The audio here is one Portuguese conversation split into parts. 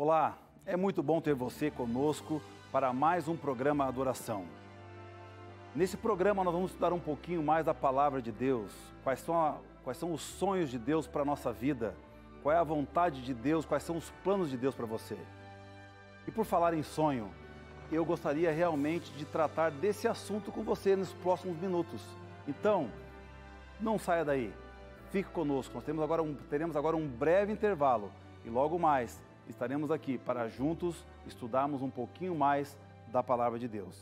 Olá, é muito bom ter você conosco para mais um programa Adoração. Nesse programa nós vamos estudar um pouquinho mais da palavra de Deus, quais são, a, quais são os sonhos de Deus para a nossa vida, qual é a vontade de Deus, quais são os planos de Deus para você. E por falar em sonho, eu gostaria realmente de tratar desse assunto com você nos próximos minutos. Então, não saia daí, fique conosco, nós temos agora um, teremos agora um breve intervalo e logo mais estaremos aqui para juntos estudarmos um pouquinho mais da palavra de Deus.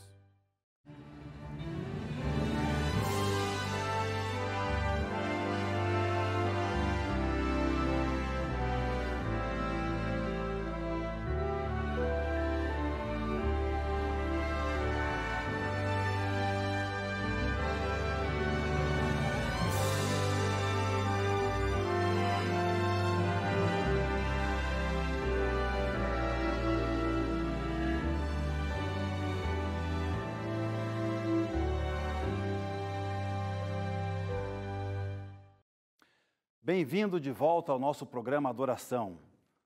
Bem-vindo de volta ao nosso programa Adoração,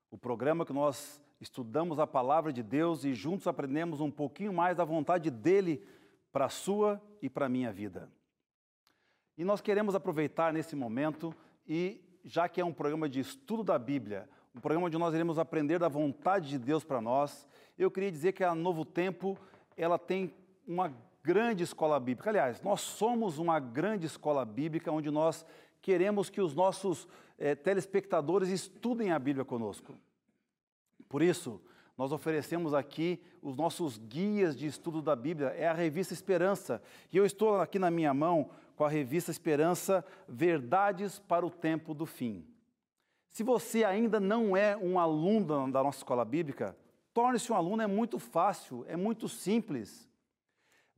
o programa que nós estudamos a palavra de Deus e juntos aprendemos um pouquinho mais da vontade dele para a sua e para a minha vida. E nós queremos aproveitar nesse momento e, já que é um programa de estudo da Bíblia, um programa onde nós iremos aprender da vontade de Deus para nós, eu queria dizer que a Novo Tempo ela tem uma grande escola bíblica. Aliás, nós somos uma grande escola bíblica onde nós queremos que os nossos eh, telespectadores estudem a Bíblia conosco. Por isso, nós oferecemos aqui os nossos guias de estudo da Bíblia, é a revista Esperança. E eu estou aqui na minha mão com a revista Esperança Verdades para o Tempo do Fim. Se você ainda não é um aluno da nossa escola bíblica, torne-se um aluno, é muito fácil, é muito simples.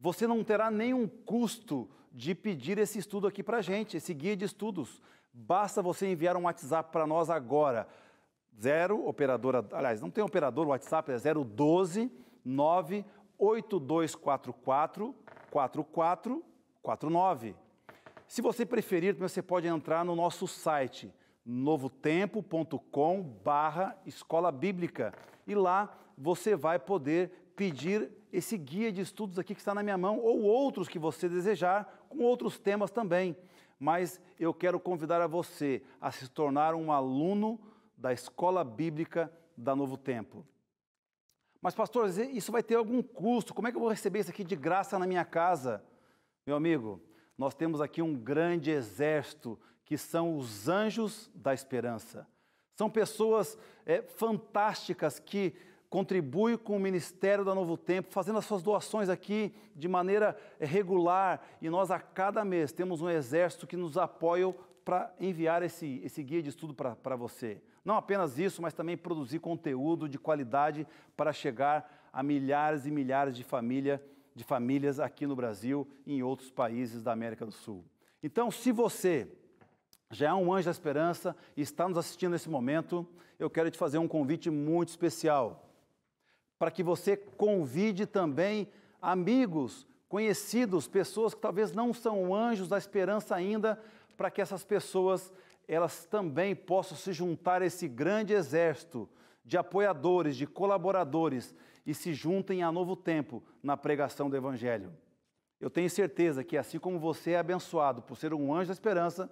Você não terá nenhum custo de pedir esse estudo aqui para a gente, esse guia de estudos. Basta você enviar um WhatsApp para nós agora. Zero operadora, aliás, não tem operador, o WhatsApp é 012 98244 4449. Se você preferir, você pode entrar no nosso site novotempo.com barra escola bíblica e lá você vai poder pedir esse guia de estudos aqui que está na minha mão, ou outros que você desejar, com outros temas também. Mas eu quero convidar a você a se tornar um aluno da escola bíblica da Novo Tempo. Mas, pastor, isso vai ter algum custo? Como é que eu vou receber isso aqui de graça na minha casa? Meu amigo, nós temos aqui um grande exército que são os anjos da esperança. São pessoas é, fantásticas que contribui com o Ministério da Novo Tempo, fazendo as suas doações aqui de maneira eh, regular. E nós, a cada mês, temos um exército que nos apoia para enviar esse, esse guia de estudo para você. Não apenas isso, mas também produzir conteúdo de qualidade para chegar a milhares e milhares de, família, de famílias aqui no Brasil e em outros países da América do Sul. Então, se você já é um anjo da esperança e está nos assistindo nesse momento, eu quero te fazer um convite muito especial para que você convide também amigos, conhecidos, pessoas que talvez não são anjos da esperança ainda, para que essas pessoas elas também possam se juntar a esse grande exército de apoiadores, de colaboradores e se juntem a novo tempo na pregação do evangelho. Eu tenho certeza que assim como você é abençoado por ser um anjo da esperança,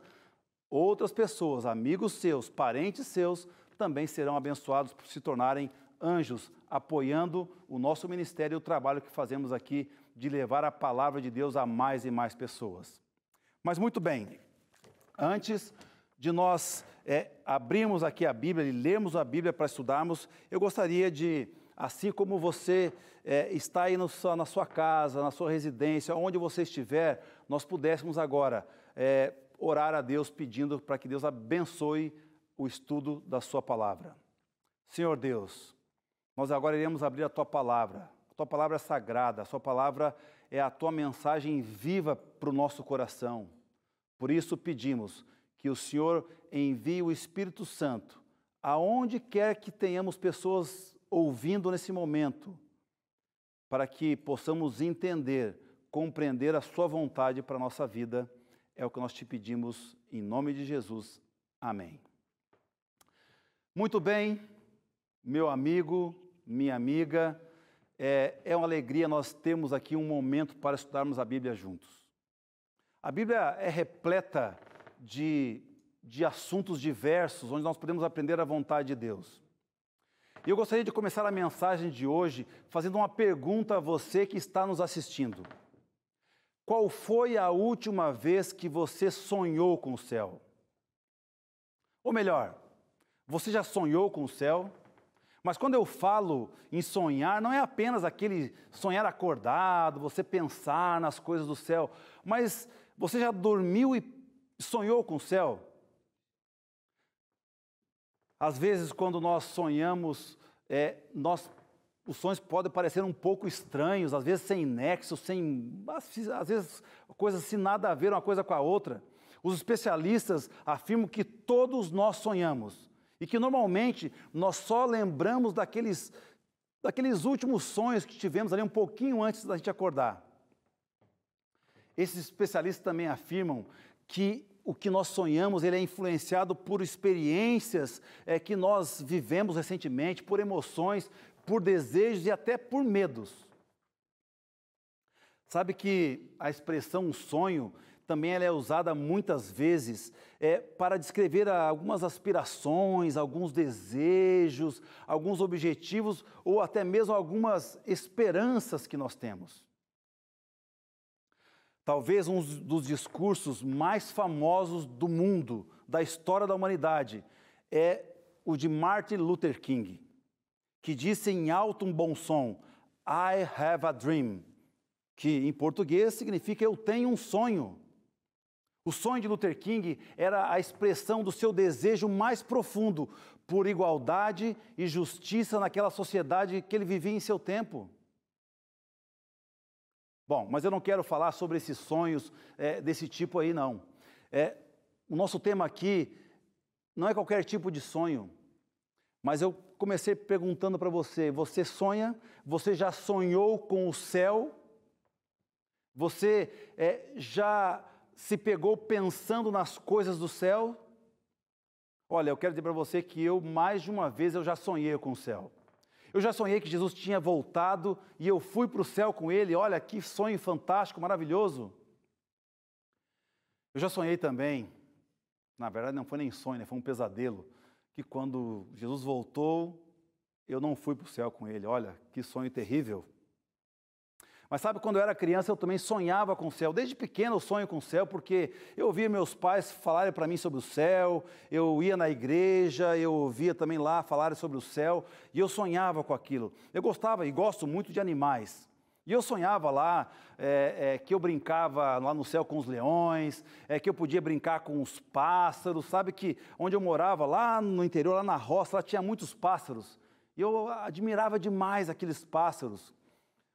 outras pessoas, amigos seus, parentes seus, também serão abençoados por se tornarem anjos apoiando o nosso ministério e o trabalho que fazemos aqui de levar a palavra de Deus a mais e mais pessoas. Mas muito bem, antes de nós é, abrirmos aqui a Bíblia e lermos a Bíblia para estudarmos, eu gostaria de, assim como você é, está aí no, na sua casa, na sua residência, onde você estiver, nós pudéssemos agora é, orar a Deus pedindo para que Deus abençoe o estudo da sua palavra. Senhor Deus, nós agora iremos abrir a tua palavra. A tua palavra é sagrada, a tua palavra é a tua mensagem viva para o nosso coração. Por isso pedimos que o Senhor envie o Espírito Santo aonde quer que tenhamos pessoas ouvindo nesse momento, para que possamos entender, compreender a sua vontade para a nossa vida. É o que nós te pedimos em nome de Jesus. Amém. Muito bem, meu amigo, minha amiga. É, é uma alegria nós termos aqui um momento para estudarmos a Bíblia juntos. A Bíblia é repleta de, de assuntos diversos, onde nós podemos aprender a vontade de Deus. E eu gostaria de começar a mensagem de hoje fazendo uma pergunta a você que está nos assistindo. Qual foi a última vez que você sonhou com o céu? Ou melhor, você já sonhou com o céu? Mas quando eu falo em sonhar, não é apenas aquele sonhar acordado, você pensar nas coisas do céu, mas você já dormiu e sonhou com o céu? Às vezes, quando nós sonhamos, é, nós, os sonhos podem parecer um pouco estranhos, às vezes sem nexo, sem, às vezes coisas sem nada a ver uma coisa com a outra. Os especialistas afirmam que todos nós sonhamos. E que normalmente nós só lembramos daqueles, daqueles últimos sonhos que tivemos ali um pouquinho antes da gente acordar. Esses especialistas também afirmam que o que nós sonhamos ele é influenciado por experiências é, que nós vivemos recentemente, por emoções, por desejos e até por medos. Sabe que a expressão um sonho também ela é usada muitas vezes é, para descrever algumas aspirações, alguns desejos, alguns objetivos ou até mesmo algumas esperanças que nós temos. Talvez um dos discursos mais famosos do mundo, da história da humanidade, é o de Martin Luther King, que disse em alto um bom som: I have a dream, que em português significa eu tenho um sonho. O sonho de Luther King era a expressão do seu desejo mais profundo por igualdade e justiça naquela sociedade que ele vivia em seu tempo. Bom, mas eu não quero falar sobre esses sonhos é, desse tipo aí, não. É, o nosso tema aqui não é qualquer tipo de sonho, mas eu comecei perguntando para você: você sonha? Você já sonhou com o céu? Você é, já se pegou pensando nas coisas do céu? Olha, eu quero dizer para você que eu, mais de uma vez, eu já sonhei com o céu. Eu já sonhei que Jesus tinha voltado e eu fui para o céu com ele. Olha que sonho fantástico, maravilhoso. Eu já sonhei também, na verdade não foi nem sonho, né? foi um pesadelo, que quando Jesus voltou, eu não fui para o céu com ele. Olha que sonho terrível. Mas sabe, quando eu era criança, eu também sonhava com o céu. Desde pequeno eu sonho com o céu, porque eu ouvia meus pais falarem para mim sobre o céu, eu ia na igreja, eu ouvia também lá falarem sobre o céu, e eu sonhava com aquilo. Eu gostava e gosto muito de animais. E eu sonhava lá é, é, que eu brincava lá no céu com os leões, é, que eu podia brincar com os pássaros, sabe que onde eu morava, lá no interior, lá na roça, lá tinha muitos pássaros. E eu admirava demais aqueles pássaros.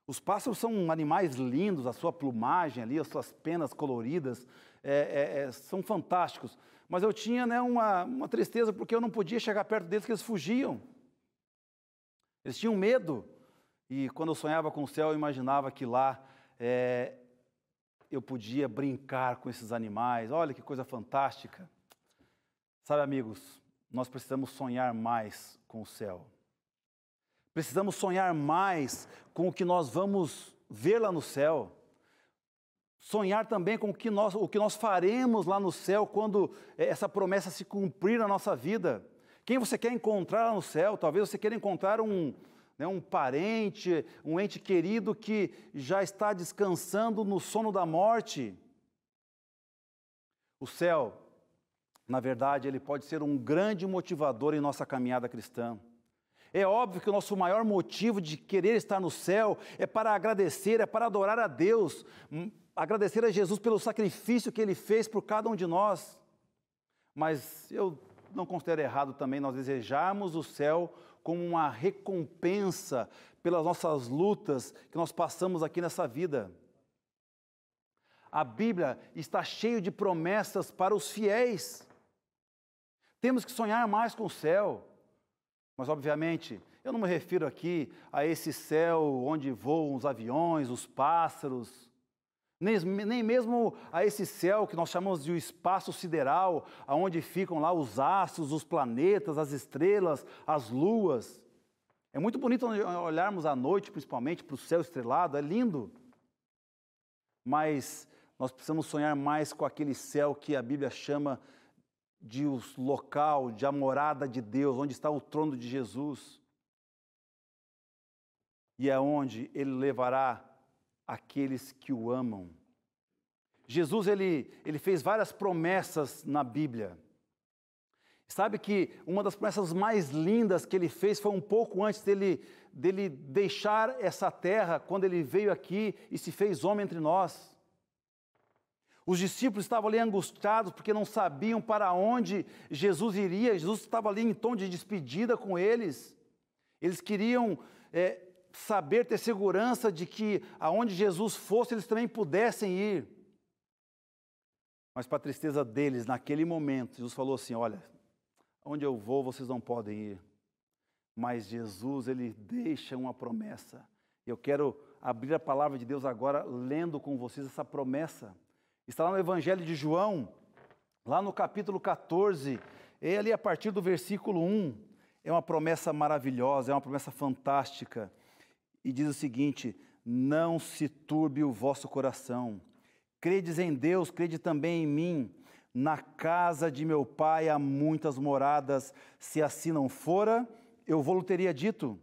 Os pássaros são animais lindos, a sua plumagem ali, as suas penas coloridas, é, é, é, são fantásticos. Mas eu tinha né, uma, uma tristeza porque eu não podia chegar perto deles, que eles fugiam. Eles tinham medo. E quando eu sonhava com o céu, eu imaginava que lá é, eu podia brincar com esses animais. Olha que coisa fantástica. Sabe, amigos, nós precisamos sonhar mais com o céu. Precisamos sonhar mais com o que nós vamos ver lá no céu. Sonhar também com o que nós, o que nós faremos lá no céu quando é, essa promessa se cumprir na nossa vida. Quem você quer encontrar lá no céu? Talvez você queira encontrar um, né, um parente, um ente querido que já está descansando no sono da morte. O céu, na verdade, ele pode ser um grande motivador em nossa caminhada cristã. É óbvio que o nosso maior motivo de querer estar no céu é para agradecer, é para adorar a Deus, hum, agradecer a Jesus pelo sacrifício que ele fez por cada um de nós. Mas eu não considero errado também nós desejarmos o céu como uma recompensa pelas nossas lutas que nós passamos aqui nessa vida. A Bíblia está cheia de promessas para os fiéis. Temos que sonhar mais com o céu. Mas, obviamente, eu não me refiro aqui a esse céu onde voam os aviões, os pássaros, nem, nem mesmo a esse céu que nós chamamos de o espaço sideral, aonde ficam lá os astros, os planetas, as estrelas, as luas. É muito bonito olharmos à noite, principalmente, para o céu estrelado, é lindo. Mas nós precisamos sonhar mais com aquele céu que a Bíblia chama de o local, de a morada de Deus, onde está o trono de Jesus. E é onde ele levará aqueles que o amam. Jesus ele, ele fez várias promessas na Bíblia. Sabe que uma das promessas mais lindas que ele fez foi um pouco antes dele, dele deixar essa terra, quando ele veio aqui e se fez homem entre nós. Os discípulos estavam ali angustiados porque não sabiam para onde Jesus iria. Jesus estava ali em tom de despedida com eles. Eles queriam é, saber, ter segurança de que aonde Jesus fosse, eles também pudessem ir. Mas, para a tristeza deles, naquele momento, Jesus falou assim: Olha, onde eu vou, vocês não podem ir. Mas Jesus, ele deixa uma promessa. Eu quero abrir a palavra de Deus agora, lendo com vocês essa promessa Está lá no Evangelho de João, lá no capítulo 14, e ali a partir do versículo 1, é uma promessa maravilhosa, é uma promessa fantástica. E diz o seguinte: Não se turbe o vosso coração. Credes em Deus, crede também em mim. Na casa de meu pai há muitas moradas. Se assim não fora, eu vou lhe teria dito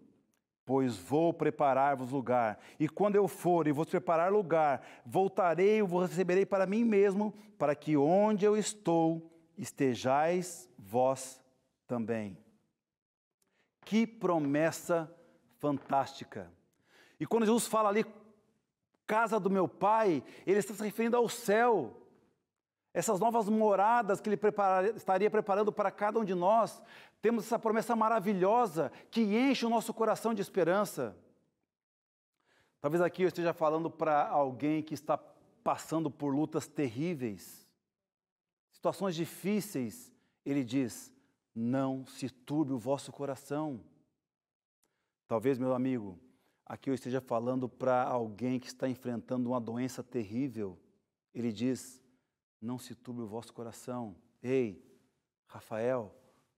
Pois vou preparar-vos lugar, e quando eu for e vos preparar lugar, voltarei e vos receberei para mim mesmo, para que onde eu estou estejais vós também. Que promessa fantástica! E quando Jesus fala ali, casa do meu pai, ele está se referindo ao céu essas novas moradas que Ele preparar, estaria preparando para cada um de nós. Temos essa promessa maravilhosa que enche o nosso coração de esperança. Talvez aqui eu esteja falando para alguém que está passando por lutas terríveis, situações difíceis. Ele diz: Não se turbe o vosso coração. Talvez, meu amigo, aqui eu esteja falando para alguém que está enfrentando uma doença terrível. Ele diz: não se turbe o vosso coração. Ei, Rafael,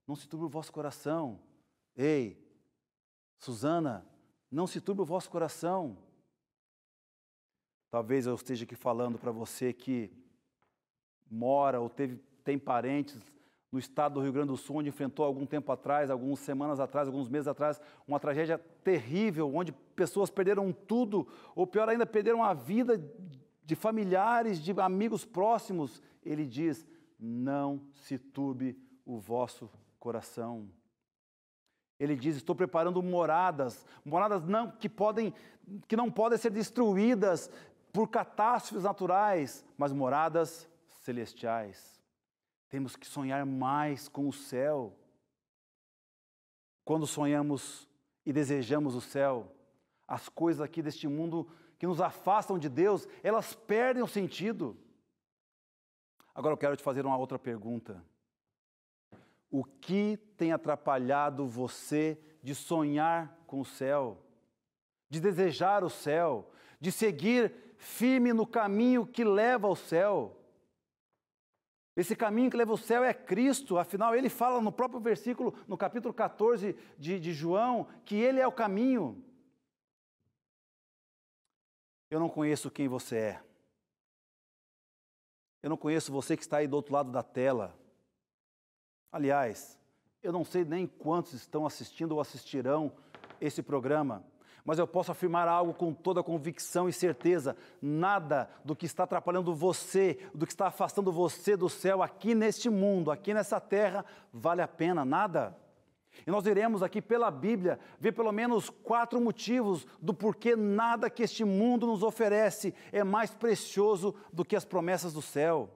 não se turbe o vosso coração. Ei, Susana, não se turbe o vosso coração. Talvez eu esteja aqui falando para você que mora ou teve, tem parentes no estado do Rio Grande do Sul, onde enfrentou algum tempo atrás, algumas semanas atrás, alguns meses atrás, uma tragédia terrível, onde pessoas perderam tudo, ou pior ainda, perderam a vida de familiares, de amigos próximos, ele diz: não se turbe o vosso coração. Ele diz: estou preparando moradas, moradas não que podem, que não podem ser destruídas por catástrofes naturais, mas moradas celestiais. Temos que sonhar mais com o céu. Quando sonhamos e desejamos o céu, as coisas aqui deste mundo que nos afastam de Deus, elas perdem o sentido. Agora eu quero te fazer uma outra pergunta. O que tem atrapalhado você de sonhar com o céu, de desejar o céu, de seguir firme no caminho que leva ao céu? Esse caminho que leva ao céu é Cristo, afinal, ele fala no próprio versículo, no capítulo 14 de, de João, que ele é o caminho. Eu não conheço quem você é. Eu não conheço você que está aí do outro lado da tela. Aliás, eu não sei nem quantos estão assistindo ou assistirão esse programa, mas eu posso afirmar algo com toda convicção e certeza: nada do que está atrapalhando você, do que está afastando você do céu aqui neste mundo, aqui nessa terra, vale a pena, nada. E nós iremos aqui pela Bíblia ver pelo menos quatro motivos do porquê nada que este mundo nos oferece é mais precioso do que as promessas do céu.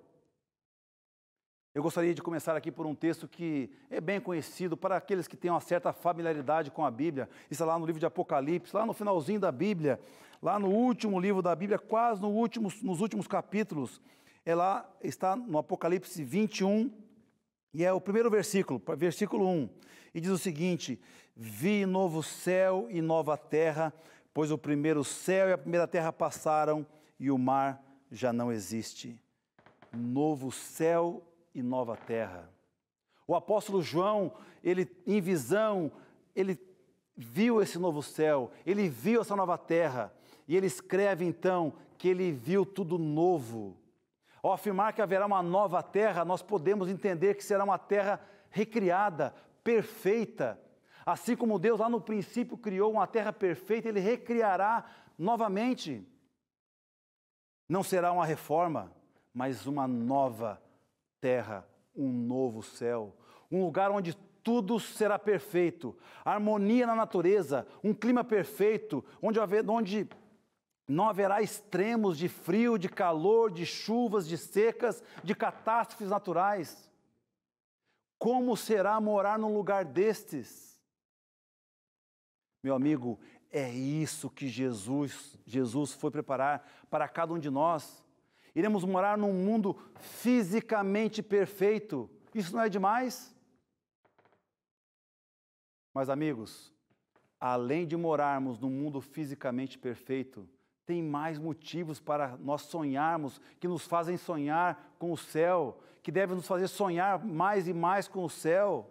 Eu gostaria de começar aqui por um texto que é bem conhecido para aqueles que têm uma certa familiaridade com a Bíblia. Está é lá no livro de Apocalipse, lá no finalzinho da Bíblia, lá no último livro da Bíblia, quase no último, nos últimos capítulos. É lá, está no Apocalipse 21, e é o primeiro versículo, versículo 1, e diz o seguinte: Vi novo céu e nova terra, pois o primeiro céu e a primeira terra passaram e o mar já não existe. Novo céu e nova terra. O apóstolo João, ele em visão, ele viu esse novo céu, ele viu essa nova terra, e ele escreve então que ele viu tudo novo. Ao afirmar que haverá uma nova terra, nós podemos entender que será uma terra recriada, perfeita. Assim como Deus lá no princípio criou uma terra perfeita, Ele recriará novamente. Não será uma reforma, mas uma nova terra, um novo céu, um lugar onde tudo será perfeito, harmonia na natureza, um clima perfeito, onde, onde não haverá extremos de frio, de calor, de chuvas, de secas, de catástrofes naturais. Como será morar num lugar destes? Meu amigo, é isso que Jesus, Jesus foi preparar para cada um de nós. Iremos morar num mundo fisicamente perfeito. Isso não é demais? Mas, amigos, além de morarmos num mundo fisicamente perfeito, tem mais motivos para nós sonharmos, que nos fazem sonhar com o céu, que devem nos fazer sonhar mais e mais com o céu.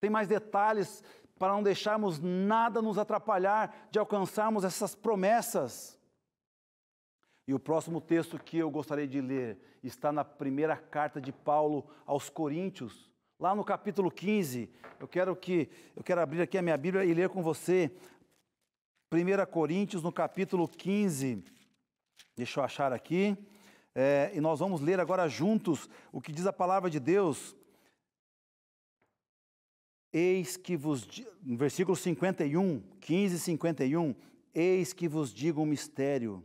Tem mais detalhes para não deixarmos nada nos atrapalhar de alcançarmos essas promessas. E o próximo texto que eu gostaria de ler está na primeira carta de Paulo aos Coríntios, lá no capítulo 15. Eu quero que eu quero abrir aqui a minha Bíblia e ler com você 1 Coríntios, no capítulo 15. Deixa eu achar aqui. É, e nós vamos ler agora juntos o que diz a palavra de Deus. Eis que vos. No versículo 51, 15 51. Eis que vos digo um mistério.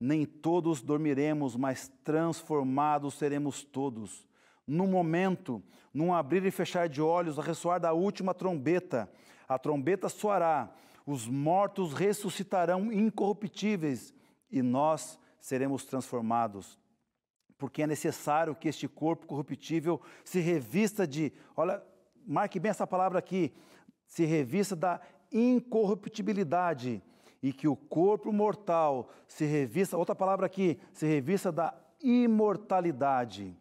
Nem todos dormiremos, mas transformados seremos todos. Num momento, num abrir e fechar de olhos, a ressoar da última trombeta. A trombeta soará os mortos ressuscitarão incorruptíveis e nós seremos transformados. Porque é necessário que este corpo corruptível se revista de, olha, marque bem essa palavra aqui, se revista da incorruptibilidade e que o corpo mortal se revista, outra palavra aqui, se revista da imortalidade.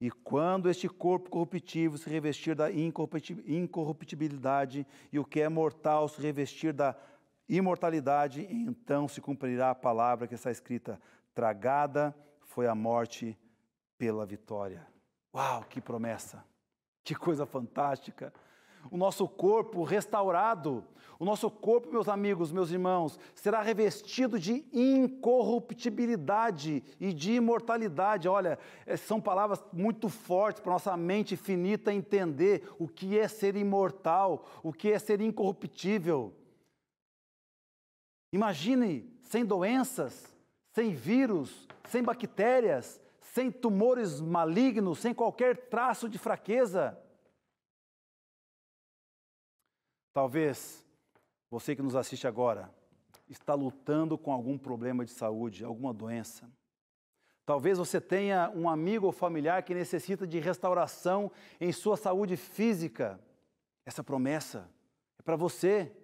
E quando este corpo corruptível se revestir da incorruptibilidade e o que é mortal se revestir da imortalidade, então se cumprirá a palavra que está escrita: tragada foi a morte pela vitória. Uau, que promessa! Que coisa fantástica! o nosso corpo restaurado, o nosso corpo, meus amigos, meus irmãos, será revestido de incorruptibilidade e de imortalidade. Olha, é, são palavras muito fortes para nossa mente finita entender o que é ser imortal, o que é ser incorruptível. Imagine sem doenças, sem vírus, sem bactérias, sem tumores malignos, sem qualquer traço de fraqueza. Talvez você que nos assiste agora está lutando com algum problema de saúde, alguma doença. Talvez você tenha um amigo ou familiar que necessita de restauração em sua saúde física. Essa promessa é para você.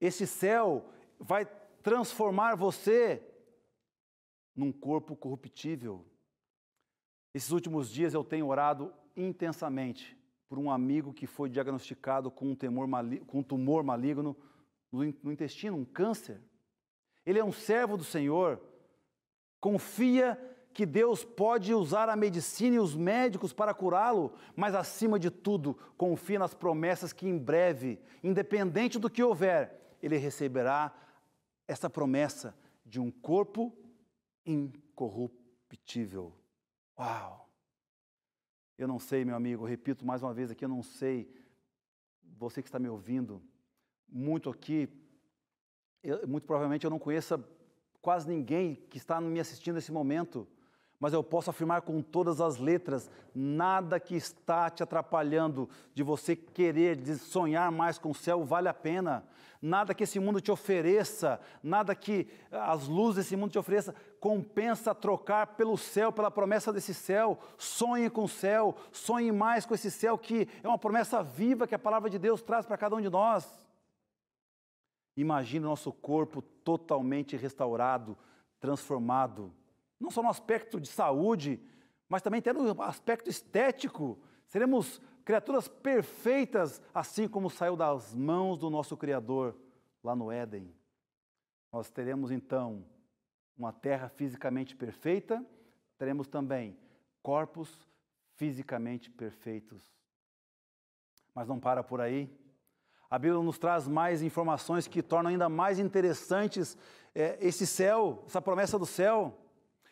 Esse céu vai transformar você num corpo corruptível. Esses últimos dias eu tenho orado intensamente por um amigo que foi diagnosticado com um, temor com um tumor maligno no, no intestino, um câncer. Ele é um servo do Senhor, confia que Deus pode usar a medicina e os médicos para curá-lo, mas acima de tudo, confia nas promessas que em breve, independente do que houver, ele receberá essa promessa de um corpo incorruptível. Uau! Eu não sei, meu amigo, repito mais uma vez aqui, eu não sei, você que está me ouvindo, muito aqui, eu, muito provavelmente eu não conheça quase ninguém que está me assistindo nesse momento, mas eu posso afirmar com todas as letras: nada que está te atrapalhando de você querer, de sonhar mais com o céu, vale a pena. Nada que esse mundo te ofereça, nada que as luzes desse mundo te ofereça, compensa trocar pelo céu, pela promessa desse céu. Sonhe com o céu, sonhe mais com esse céu que é uma promessa viva que a palavra de Deus traz para cada um de nós. Imagine o nosso corpo totalmente restaurado, transformado, não só no aspecto de saúde, mas também até no aspecto estético. Seremos criaturas perfeitas, assim como saiu das mãos do nosso Criador lá no Éden. Nós teremos então uma terra fisicamente perfeita, teremos também corpos fisicamente perfeitos. Mas não para por aí. A Bíblia nos traz mais informações que tornam ainda mais interessantes é, esse céu, essa promessa do céu.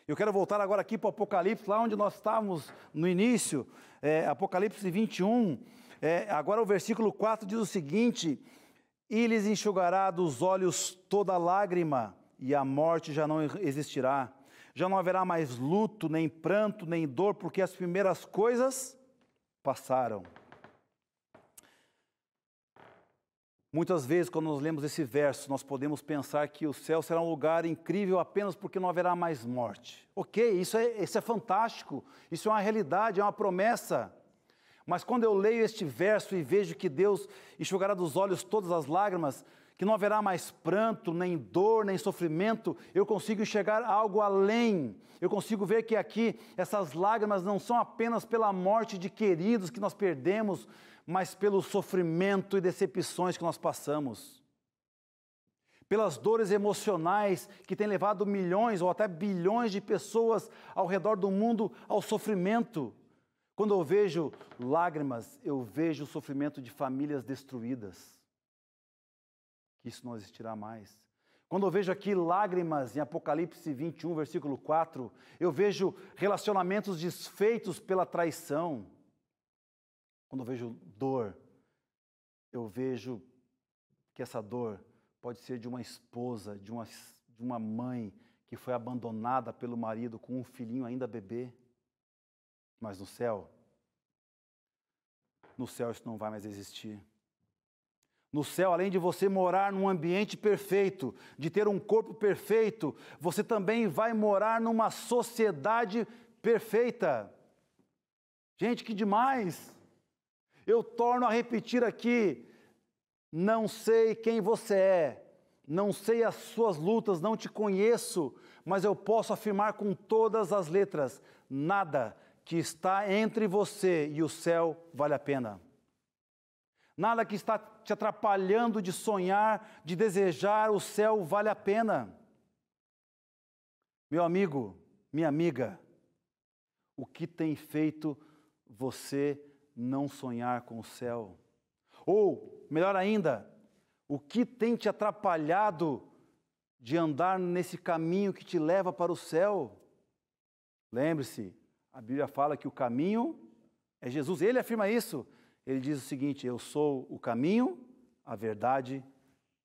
Eu quero voltar agora aqui para o Apocalipse, lá onde nós estávamos no início, é, Apocalipse 21. É, agora o versículo 4 diz o seguinte: E lhes enxugará dos olhos toda lágrima, e a morte já não existirá. Já não haverá mais luto, nem pranto, nem dor, porque as primeiras coisas passaram. Muitas vezes, quando nós lemos esse verso, nós podemos pensar que o céu será um lugar incrível apenas porque não haverá mais morte. Ok, isso é, isso é fantástico, isso é uma realidade, é uma promessa. Mas quando eu leio este verso e vejo que Deus enxugará dos olhos todas as lágrimas, que não haverá mais pranto, nem dor, nem sofrimento. Eu consigo enxergar algo além. Eu consigo ver que aqui essas lágrimas não são apenas pela morte de queridos que nós perdemos, mas pelo sofrimento e decepções que nós passamos. Pelas dores emocionais que têm levado milhões ou até bilhões de pessoas ao redor do mundo ao sofrimento. Quando eu vejo lágrimas, eu vejo o sofrimento de famílias destruídas que isso não existirá mais. Quando eu vejo aqui lágrimas em Apocalipse 21, versículo 4, eu vejo relacionamentos desfeitos pela traição. Quando eu vejo dor, eu vejo que essa dor pode ser de uma esposa, de uma, de uma mãe que foi abandonada pelo marido com um filhinho ainda bebê. Mas no céu, no céu isso não vai mais existir. No céu, além de você morar num ambiente perfeito, de ter um corpo perfeito, você também vai morar numa sociedade perfeita. Gente, que demais! Eu torno a repetir aqui: não sei quem você é, não sei as suas lutas, não te conheço, mas eu posso afirmar com todas as letras: nada que está entre você e o céu vale a pena nada que está te atrapalhando de sonhar, de desejar o céu vale a pena. Meu amigo, minha amiga, o que tem feito você não sonhar com o céu? Ou, melhor ainda, o que tem te atrapalhado de andar nesse caminho que te leva para o céu? Lembre-se, a Bíblia fala que o caminho é Jesus, ele afirma isso ele diz o seguinte: Eu sou o caminho, a verdade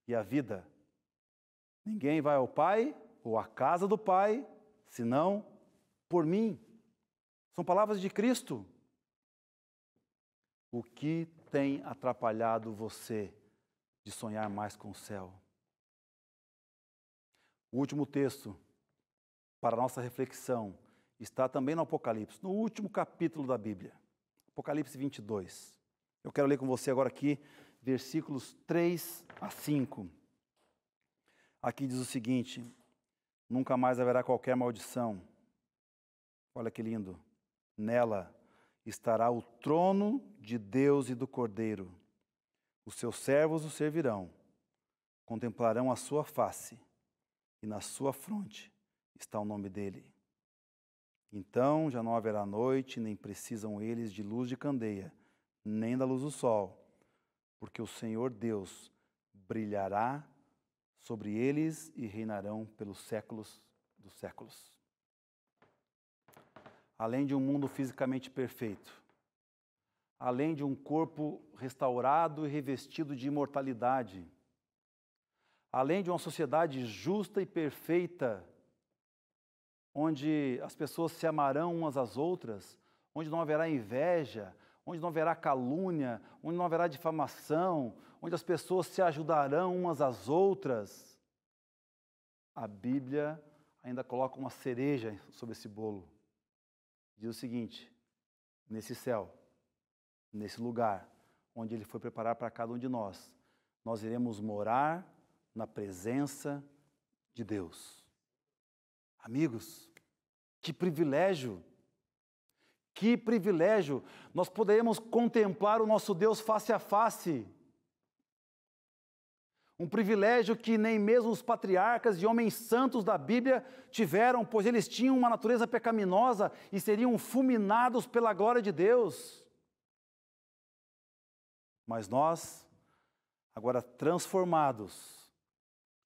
e a vida. Ninguém vai ao Pai ou à casa do Pai senão por mim. São palavras de Cristo. O que tem atrapalhado você de sonhar mais com o céu? O último texto para nossa reflexão está também no Apocalipse, no último capítulo da Bíblia, Apocalipse 22. Eu quero ler com você agora aqui, versículos 3 a 5. Aqui diz o seguinte: Nunca mais haverá qualquer maldição. Olha que lindo. Nela estará o trono de Deus e do Cordeiro. Os seus servos o servirão, contemplarão a sua face, e na sua fronte está o nome dele. Então já não haverá noite, nem precisam eles de luz de candeia nem da luz do sol, porque o Senhor Deus brilhará sobre eles e reinarão pelos séculos dos séculos. Além de um mundo fisicamente perfeito, além de um corpo restaurado e revestido de imortalidade, além de uma sociedade justa e perfeita, onde as pessoas se amarão umas às outras, onde não haverá inveja, onde não haverá calúnia, onde não haverá difamação, onde as pessoas se ajudarão umas às outras. A Bíblia ainda coloca uma cereja sobre esse bolo. Diz o seguinte: nesse céu, nesse lugar onde ele foi preparar para cada um de nós, nós iremos morar na presença de Deus. Amigos, que privilégio! Que privilégio nós poderemos contemplar o nosso Deus face a face. Um privilégio que nem mesmo os patriarcas e homens santos da Bíblia tiveram, pois eles tinham uma natureza pecaminosa e seriam fulminados pela glória de Deus. Mas nós, agora transformados,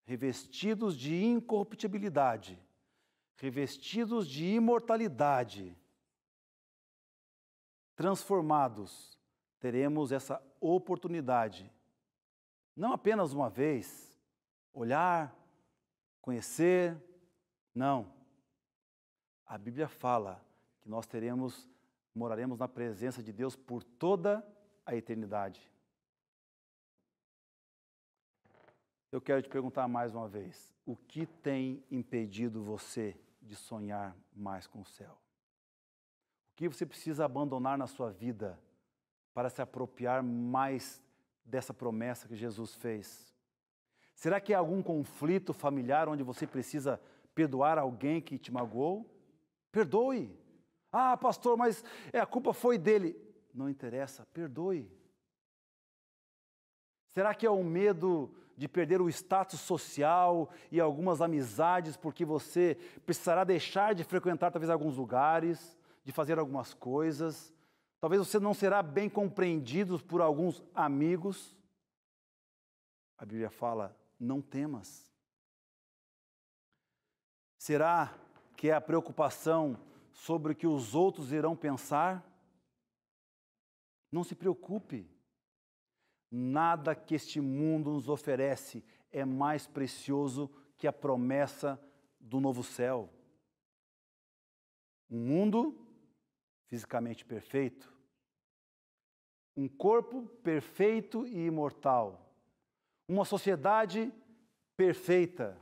revestidos de incorruptibilidade, revestidos de imortalidade, transformados, teremos essa oportunidade, não apenas uma vez, olhar, conhecer, não. A Bíblia fala que nós teremos, moraremos na presença de Deus por toda a eternidade. Eu quero te perguntar mais uma vez: o que tem impedido você de sonhar mais com o céu? que você precisa abandonar na sua vida para se apropriar mais dessa promessa que Jesus fez? Será que há algum conflito familiar onde você precisa perdoar alguém que te magoou? Perdoe. Ah, pastor, mas é, a culpa foi dele. Não interessa, perdoe. Será que é o um medo de perder o status social e algumas amizades porque você precisará deixar de frequentar talvez alguns lugares? de fazer algumas coisas. Talvez você não será bem compreendido por alguns amigos. A Bíblia fala: não temas. Será que é a preocupação sobre o que os outros irão pensar? Não se preocupe. Nada que este mundo nos oferece é mais precioso que a promessa do novo céu. O mundo fisicamente perfeito, um corpo perfeito e imortal, uma sociedade perfeita.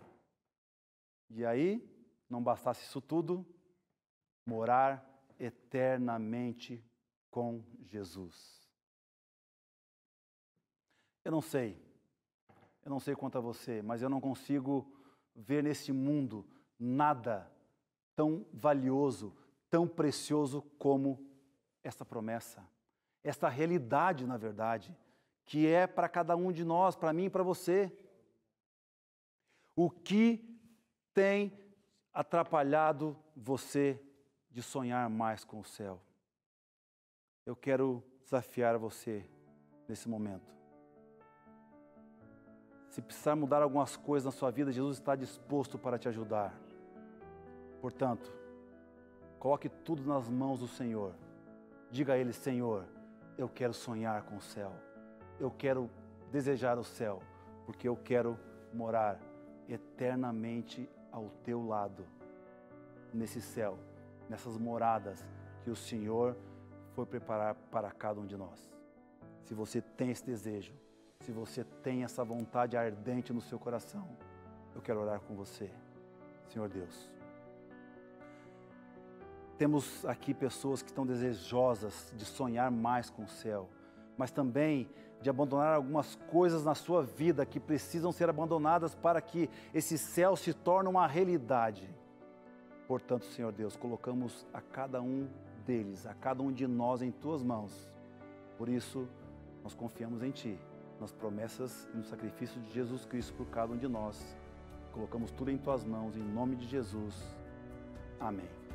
E aí, não bastasse isso tudo, morar eternamente com Jesus. Eu não sei, eu não sei quanto a você, mas eu não consigo ver nesse mundo nada tão valioso, tão precioso como essa promessa, esta realidade, na verdade, que é para cada um de nós, para mim e para você. O que tem atrapalhado você de sonhar mais com o céu? Eu quero desafiar você nesse momento. Se precisar mudar algumas coisas na sua vida, Jesus está disposto para te ajudar. Portanto, Coloque tudo nas mãos do Senhor. Diga a Ele: Senhor, eu quero sonhar com o céu. Eu quero desejar o céu, porque eu quero morar eternamente ao teu lado, nesse céu, nessas moradas que o Senhor foi preparar para cada um de nós. Se você tem esse desejo, se você tem essa vontade ardente no seu coração, eu quero orar com você. Senhor Deus, temos aqui pessoas que estão desejosas de sonhar mais com o céu, mas também de abandonar algumas coisas na sua vida que precisam ser abandonadas para que esse céu se torne uma realidade. Portanto, Senhor Deus, colocamos a cada um deles, a cada um de nós em tuas mãos. Por isso, nós confiamos em ti, nas promessas e no sacrifício de Jesus Cristo por cada um de nós. Colocamos tudo em tuas mãos, em nome de Jesus. Amém.